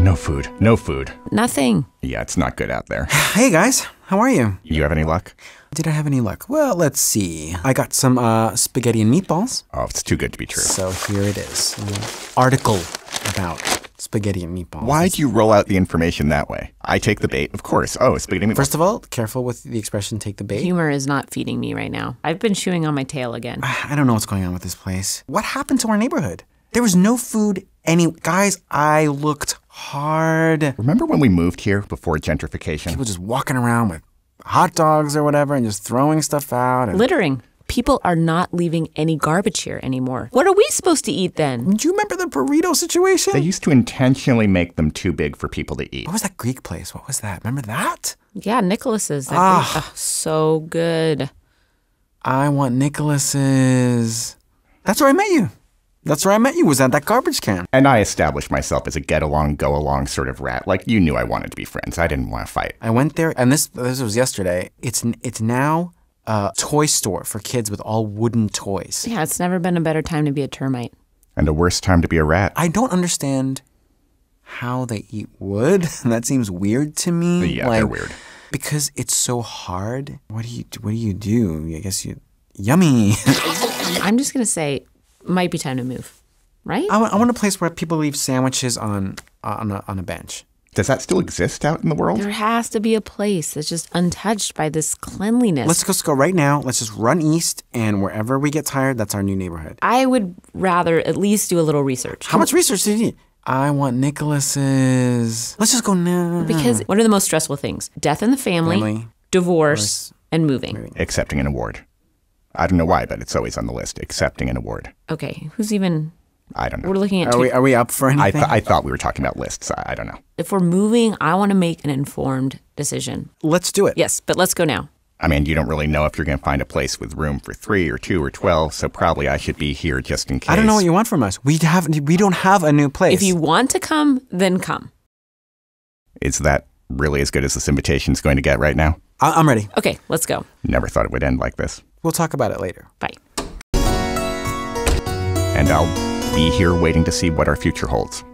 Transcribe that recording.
No food. No food. Nothing. Yeah, it's not good out there. hey guys, how are you? You have any luck? Did I have any luck? Well, let's see. I got some uh, spaghetti and meatballs. Oh, it's too good to be true. So here it is. article about spaghetti and meatballs. Why do you roll out the information that way? I take the bait, of course. Oh, spaghetti and meatballs. First of all, careful with the expression take the bait. Humor is not feeding me right now. I've been chewing on my tail again. I don't know what's going on with this place. What happened to our neighborhood? There was no food any guys, I looked hard. Remember when we moved here before gentrification? People just walking around with hot dogs or whatever and just throwing stuff out. And... Littering. People are not leaving any garbage here anymore. What are we supposed to eat then? Do you remember the burrito situation? They used to intentionally make them too big for people to eat. What was that Greek place? What was that? Remember that? Yeah, Nicholas's. That ah. Oh, so good. I want Nicholas's. That's where I met you. That's where I met you, was at that garbage can. And I established myself as a get along, go along sort of rat. Like, you knew I wanted to be friends. I didn't want to fight. I went there, and this this was yesterday. It's, it's now a toy store for kids with all wooden toys. Yeah, it's never been a better time to be a termite. And a worse time to be a rat. I don't understand how they eat wood. that seems weird to me. Yeah, like, they're weird. Because it's so hard. What do you what do you do? I guess you yummy. I'm just gonna say might be time to move, right? I, want a place where people leave sandwiches on on a, on a bench. Does that still exist out in the world? There has to be a place that's just untouched by this cleanliness. Let's just go right now. Let's just run east, and wherever we get tired, that's our new neighborhood. I would rather at least do a little research. How much research do you need? I want Nicholas's. Let's just go now. Because what are the most stressful things? Death in the family, family divorce, divorce, and moving. Accepting an award. I don't know why, but it's always on the list. Accepting an award. Okay, who's even? I don't know. We're looking at. Are, we, are we up for anything? I, th- I thought we were talking about lists. I, I don't know. If we're moving, I want to make an informed decision. Let's do it. Yes, but let's go now. I mean, you don't really know if you're going to find a place with room for three or two or twelve, so probably I should be here just in case. I don't know what you want from us. We have we don't have a new place. If you want to come, then come. Is that really as good as this invitation is going to get right now? I- I'm ready. Okay, let's go. Never thought it would end like this. We'll talk about it later. Bye. And I'll be here waiting to see what our future holds.